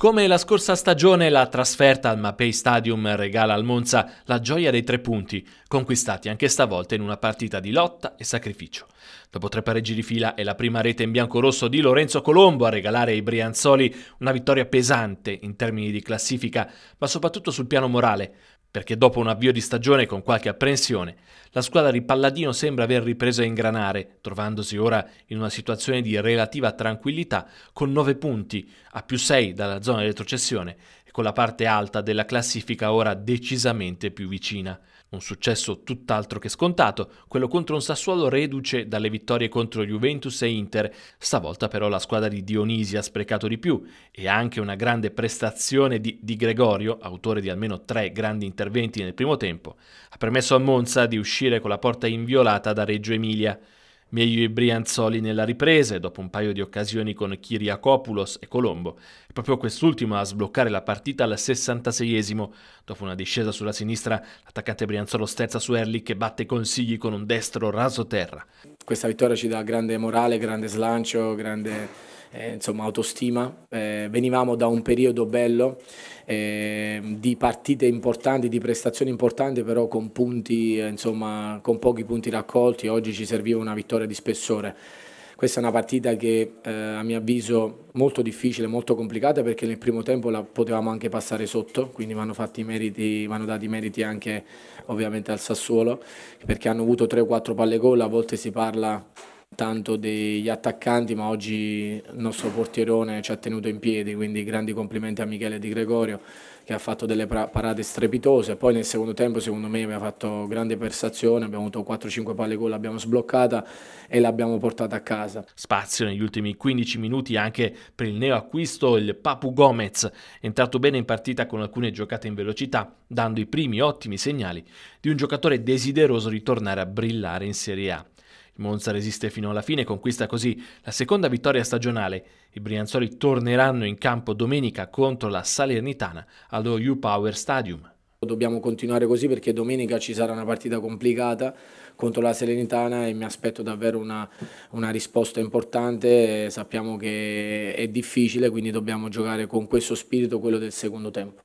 Come la scorsa stagione, la trasferta al Mapei Stadium regala al Monza la gioia dei tre punti, conquistati anche stavolta in una partita di lotta e sacrificio. Dopo tre pareggi di fila è la prima rete in biancorosso di Lorenzo Colombo a regalare ai Brianzoli una vittoria pesante in termini di classifica, ma soprattutto sul piano morale, perché dopo un avvio di stagione con qualche apprensione, la squadra di Palladino sembra aver ripreso a ingranare, trovandosi ora in una situazione di relativa tranquillità con 9 punti a più 6 dalla zona di retrocessione con la parte alta della classifica ora decisamente più vicina. Un successo tutt'altro che scontato, quello contro un Sassuolo reduce dalle vittorie contro Juventus e Inter, stavolta però la squadra di Dionisi ha sprecato di più e anche una grande prestazione di, di Gregorio, autore di almeno tre grandi interventi nel primo tempo, ha permesso a Monza di uscire con la porta inviolata da Reggio Emilia meglio i Brianzoli nella ripresa dopo un paio di occasioni con Kiriakopoulos e Colombo. È proprio quest'ultimo a sbloccare la partita al 66esimo. Dopo una discesa sulla sinistra, l'attaccante Brianzolo sterza su Erli che batte consigli con un destro raso terra. Questa vittoria ci dà grande morale, grande slancio, grande eh, insomma, autostima. Eh, venivamo da un periodo bello eh, di partite importanti, di prestazioni importanti, però con, punti, eh, insomma, con pochi punti raccolti. Oggi ci serviva una vittoria di spessore. Questa è una partita che eh, a mio avviso molto difficile, molto complicata perché nel primo tempo la potevamo anche passare sotto, quindi vanno, fatti meriti, vanno dati meriti anche ovviamente al Sassuolo perché hanno avuto 3 4 palle gol, a volte si parla tanto degli attaccanti, ma oggi il nostro portierone ci ha tenuto in piedi, quindi grandi complimenti a Michele Di Gregorio che ha fatto delle parate strepitose. Poi nel secondo tempo secondo me abbiamo fatto grande prestazione, abbiamo avuto 4-5 palle gol, l'abbiamo sbloccata e l'abbiamo portata a casa. Spazio negli ultimi 15 minuti anche per il neoacquisto il Papu Gomez, entrato bene in partita con alcune giocate in velocità, dando i primi ottimi segnali di un giocatore desideroso di tornare a brillare in Serie A. Monza resiste fino alla fine e conquista così la seconda vittoria stagionale. I Brianzoli torneranno in campo domenica contro la Salernitana allo U-Power Stadium. Dobbiamo continuare così perché domenica ci sarà una partita complicata contro la Serenitana e mi aspetto davvero una, una, risposta importante. Sappiamo che è difficile, quindi dobbiamo giocare con questo spirito, quello del secondo tempo.